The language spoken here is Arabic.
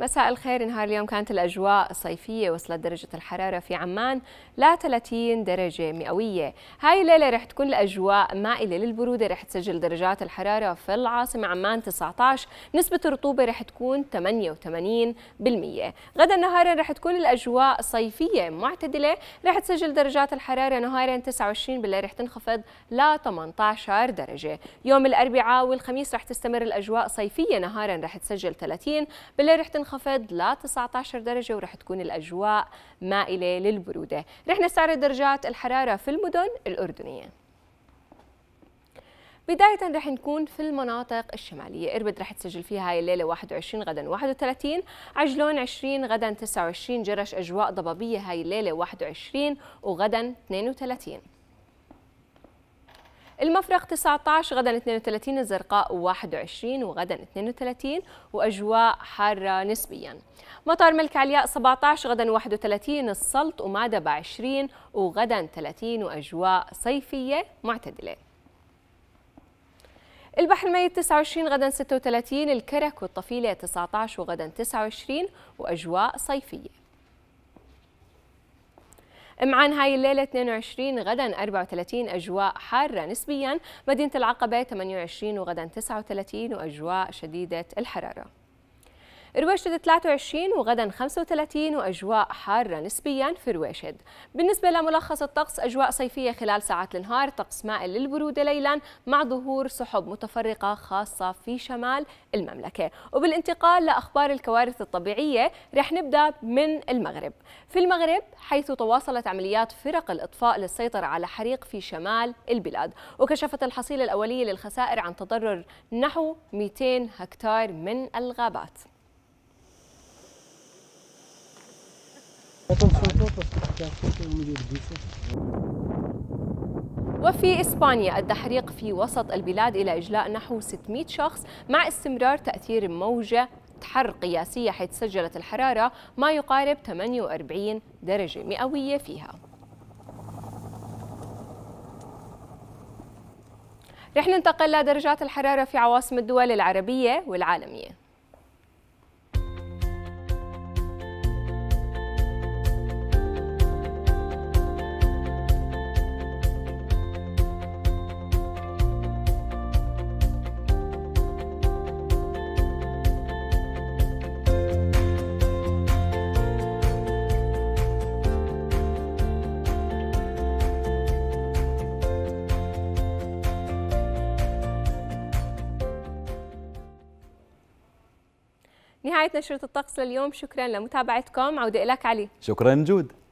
مساء الخير نهار اليوم كانت الأجواء صيفية وصلت درجة الحرارة في عمان ل 30 درجة مئوية هاي الليلة رح تكون الأجواء مائلة للبرودة رح تسجل درجات الحرارة في العاصمة عمان 19 نسبة الرطوبة رح تكون 88% غدا نهارا رح تكون الأجواء صيفية معتدلة رح تسجل درجات الحرارة نهارا 29 بالليل رح تنخفض ل 18 درجة يوم الأربعاء والخميس رح تستمر الأجواء صيفية نهارا رح تسجل 30 بالليل رح تنخفض ينخفض ل 19 درجة ورح تكون الأجواء مائلة للبرودة رح نستعرض درجات الحرارة في المدن الأردنية بداية رح نكون في المناطق الشمالية إربد رح تسجل فيها هاي الليلة 21 غدا 31 عجلون 20 غدا 29 جرش أجواء ضبابية هاي الليلة 21 وغدا 32 المفرق 19 غدا 32 الزرقاء 21 وغدا 32 وأجواء حارة نسبيا مطار ملك علياء 17 غدا 31 السلط ومعدبة 20 وغدا 30 وأجواء صيفية معتدلة البحر الميت 29 غدا 36 الكرك والطفيلة 19 وغدا 29 وأجواء صيفية معان هاي الليلة 22 غدا 34 أجواء حارة نسبيا مدينة العقبة 28 وغدا 39 وأجواء شديدة الحرارة رواشد 23 وغدا 35 وأجواء حارة نسبيا في رواشد بالنسبة لملخص الطقس أجواء صيفية خلال ساعات النهار طقس مائل للبرودة ليلا مع ظهور سحب متفرقة خاصة في شمال المملكة وبالانتقال لأخبار الكوارث الطبيعية رح نبدأ من المغرب في المغرب حيث تواصلت عمليات فرق الإطفاء للسيطرة على حريق في شمال البلاد وكشفت الحصيلة الأولية للخسائر عن تضرر نحو 200 هكتار من الغابات وفي إسبانيا التحريق في وسط البلاد إلى إجلاء نحو 600 شخص مع استمرار تأثير موجة حر قياسية حيث سجلت الحرارة ما يقارب 48 درجة مئوية فيها رح ننتقل لدرجات الحرارة في عواصم الدول العربية والعالمية نهاية نشرة الطقس لليوم شكرا لمتابعتكم عودة إليك علي شكرا جود